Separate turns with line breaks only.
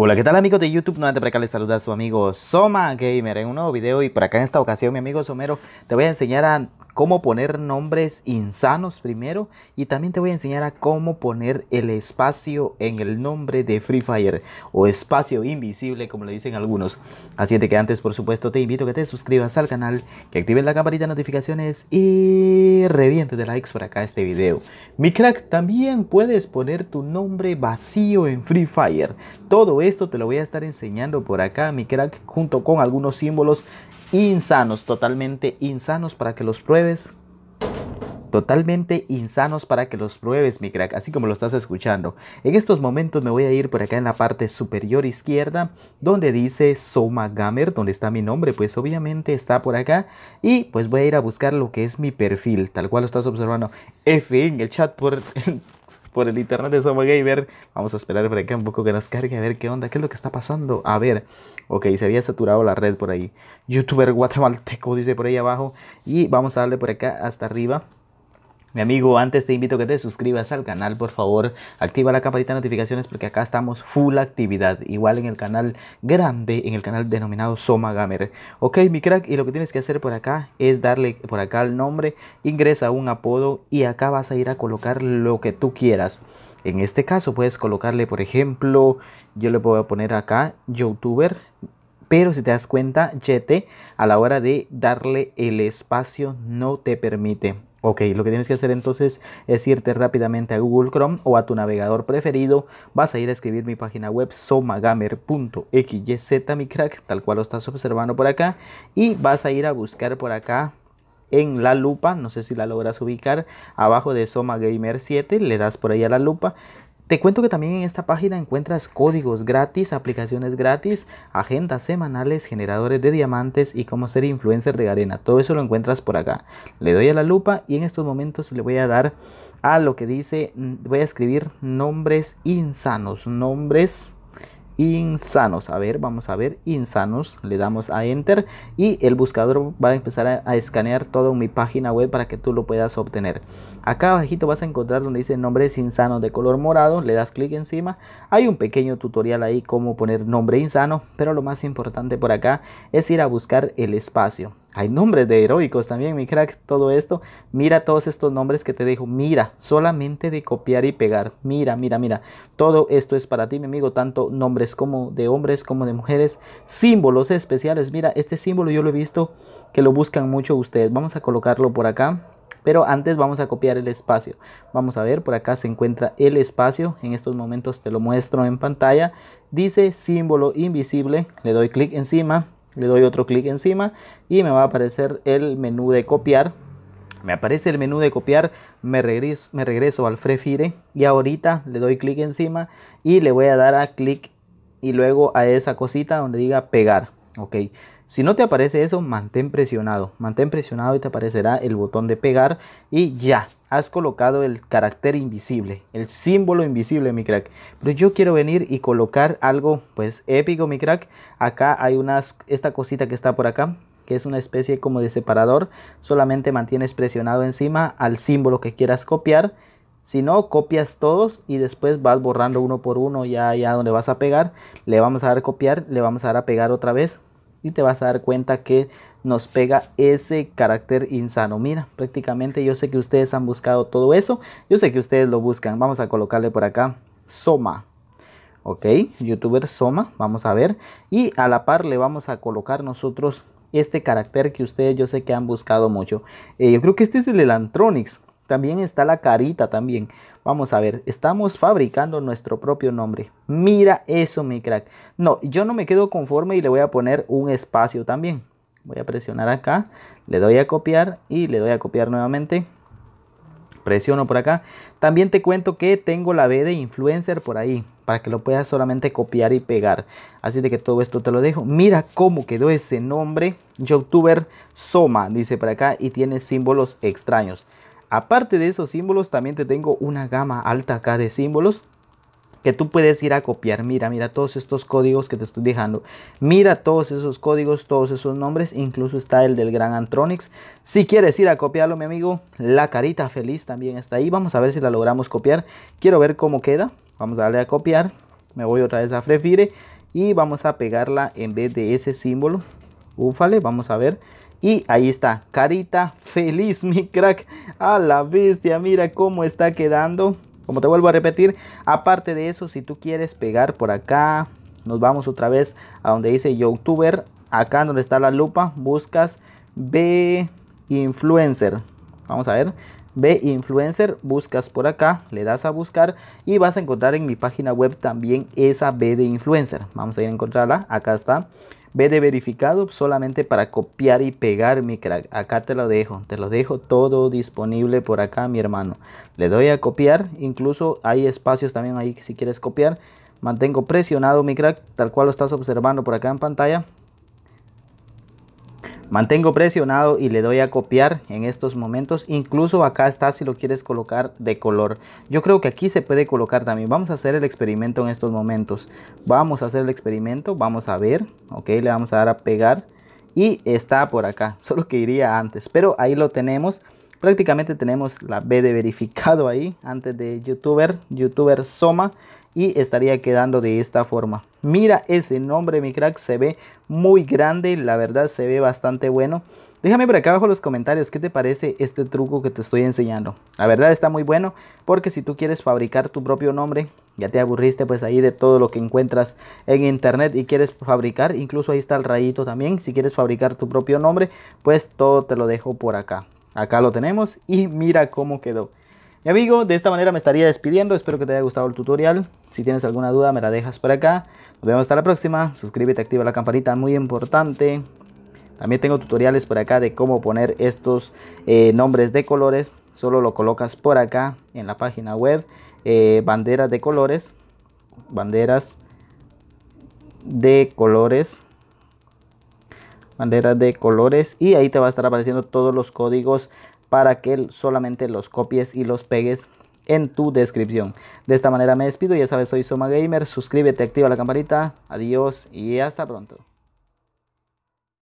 Hola, ¿qué tal amigos de YouTube? Nuevamente para acá les saluda a su amigo Soma Gamer en un nuevo video y para acá en esta ocasión mi amigo Somero te voy a enseñar a cómo poner nombres insanos primero y también te voy a enseñar a cómo poner el espacio en el nombre de Free Fire o espacio invisible como le dicen algunos. Así de que antes por supuesto te invito a que te suscribas al canal, que actives la campanita de notificaciones y revientes de likes por acá este video. Mi crack, también puedes poner tu nombre vacío en Free Fire. Todo esto te lo voy a estar enseñando por acá, mi crack, junto con algunos símbolos insanos, totalmente insanos para que los pruebes. Totalmente insanos para que los pruebes, mi crack, así como lo estás escuchando. En estos momentos me voy a ir por acá en la parte superior izquierda, donde dice Soma Gamer, donde está mi nombre, pues obviamente está por acá. Y pues voy a ir a buscar lo que es mi perfil, tal cual lo estás observando. F en el chat por por el internet de Somos Vamos a esperar por acá un poco que nos cargue a ver qué onda, qué es lo que está pasando. A ver, ok, se había saturado la red por ahí. Youtuber guatemalteco dice por ahí abajo. Y vamos a darle por acá hasta arriba. Mi amigo, antes te invito a que te suscribas al canal, por favor, activa la campanita de notificaciones porque acá estamos full actividad, igual en el canal grande, en el canal denominado Soma Gamer. Ok, mi crack, y lo que tienes que hacer por acá es darle por acá el nombre, ingresa un apodo y acá vas a ir a colocar lo que tú quieras. En este caso puedes colocarle, por ejemplo, yo le puedo poner acá youtuber, pero si te das cuenta, JT a la hora de darle el espacio no te permite. Ok, lo que tienes que hacer entonces es irte rápidamente a Google Chrome o a tu navegador preferido. Vas a ir a escribir mi página web somagamer.xyz, mi crack, tal cual lo estás observando por acá. Y vas a ir a buscar por acá en la lupa, no sé si la logras ubicar, abajo de Soma Gamer 7, le das por ahí a la lupa te cuento que también en esta página encuentras códigos gratis, aplicaciones gratis, agendas semanales, generadores de diamantes y cómo ser influencer de arena. Todo eso lo encuentras por acá. Le doy a la lupa y en estos momentos le voy a dar a lo que dice, mm, voy a escribir nombres insanos, nombres insanos. A ver, vamos a ver insanos. Le damos a enter y el buscador va a empezar a, escanear toda mi página web para que tú lo puedas obtener. Acá abajito vas a encontrar donde dice nombres insanos de color morado. Le das clic encima. Hay un pequeño tutorial ahí cómo poner nombre insano. Pero lo más importante por acá es ir a buscar el espacio. Hay nombres de heroicos también, mi crack, todo esto. Mira todos estos nombres que te dejo. Mira, solamente de copiar y pegar. Mira, mira, mira. Todo esto es para ti, mi amigo. Tanto nombres como de hombres como de mujeres. Símbolos especiales. Mira, este símbolo yo lo he visto que lo buscan mucho ustedes. Vamos a colocarlo por acá. Pero antes vamos a copiar el espacio. Vamos a ver, por acá se encuentra el espacio. En estos momentos te lo muestro en pantalla. Dice símbolo invisible. Le doy clic encima le doy otro clic encima y me va a aparecer el menú de copiar me aparece el menú de copiar, me regreso, al Frefire y ahorita le doy clic encima y le voy a dar a clic y luego a esa cosita donde diga pegar. Ok, si no te aparece eso, mantén presionado. Mantén presionado y te aparecerá el botón de pegar y ya, has colocado el carácter invisible, el símbolo invisible, mi crack. Pero yo quiero venir y colocar algo pues épico, mi crack. Acá hay unas esta cosita que está por acá, que es una especie como de separador, solamente mantienes presionado encima al símbolo que quieras copiar. Si no, copias todos y después vas borrando uno por uno ya allá donde vas a pegar. Le vamos a dar copiar, le vamos a dar a pegar otra vez y te vas a dar cuenta que nos pega ese carácter insano. Mira, prácticamente yo sé que ustedes han buscado todo eso. Yo sé que ustedes lo buscan. Vamos a colocarle por acá Soma. Ok, youtuber Soma. Vamos a ver. Y a la par le vamos a colocar nosotros este carácter que ustedes yo sé que han buscado mucho. Eh, yo creo que este es el Elantronics. También está la carita también. Vamos a ver, estamos fabricando nuestro propio nombre. Mira eso, mi crack. No, yo no me quedo conforme y le voy a poner un espacio también. Voy a presionar acá, le doy a copiar y le doy a copiar nuevamente. Presiono por acá. También te cuento que tengo la B de influencer por ahí para que lo puedas solamente copiar y pegar. Así de que todo esto te lo dejo. Mira cómo quedó ese nombre. Youtuber Soma, dice por acá, y tiene símbolos extraños. Aparte de esos símbolos, también te tengo una gama alta acá de símbolos que tú puedes ir a copiar. Mira, mira todos estos códigos que te estoy dejando. Mira todos esos códigos, todos esos nombres. Incluso está el del Gran Antronix. Si quieres ir a copiarlo, mi amigo, la carita feliz también está ahí. Vamos a ver si la logramos copiar. Quiero ver cómo queda. Vamos a darle a copiar. Me voy otra vez a Frefire y vamos a pegarla en vez de ese símbolo. Ufale, vamos a ver. Y ahí está, carita feliz, mi crack. A la bestia, mira cómo está quedando. Como te vuelvo a repetir, aparte de eso, si tú quieres pegar por acá, nos vamos otra vez a donde dice YouTuber. Acá donde está la lupa, buscas B Influencer. Vamos a ver. B Influencer, buscas por acá, le das a buscar y vas a encontrar en mi página web también esa B de Influencer. Vamos a ir a encontrarla, acá está ve de verificado solamente para copiar y pegar mi crack. Acá te lo dejo, te lo dejo todo disponible por acá, mi hermano. Le doy a copiar, incluso hay espacios también ahí que si quieres copiar. Mantengo presionado mi crack, tal cual lo estás observando por acá en pantalla. Mantengo presionado y le doy a copiar en estos momentos. Incluso acá está si lo quieres colocar de color. Yo creo que aquí se puede colocar también. Vamos a hacer el experimento en estos momentos. Vamos a hacer el experimento. Vamos a ver. Ok, le vamos a dar a pegar. Y está por acá. Solo que iría antes. Pero ahí lo tenemos. Prácticamente tenemos la B de verificado ahí. Antes de youtuber. Youtuber Soma. Y estaría quedando de esta forma. Mira ese nombre, mi crack, se ve muy grande, la verdad se ve bastante bueno. Déjame por acá abajo en los comentarios qué te parece este truco que te estoy enseñando. La verdad está muy bueno porque si tú quieres fabricar tu propio nombre, ya te aburriste pues ahí de todo lo que encuentras en internet y quieres fabricar, incluso ahí está el rayito también, si quieres fabricar tu propio nombre, pues todo te lo dejo por acá. Acá lo tenemos y mira cómo quedó. Mi amigo, de esta manera me estaría despidiendo, espero que te haya gustado el tutorial. Si tienes alguna duda me la dejas por acá. Nos vemos hasta la próxima. Suscríbete, activa la campanita, muy importante. También tengo tutoriales por acá de cómo poner estos eh, nombres de colores. Solo lo colocas por acá en la página web. Eh, banderas de colores. Banderas de colores. Banderas de colores. Y ahí te va a estar apareciendo todos los códigos para que solamente los copies y los pegues en tu descripción. De esta manera me despido, ya sabes, soy Soma Gamer, suscríbete, activa la campanita, adiós y hasta pronto.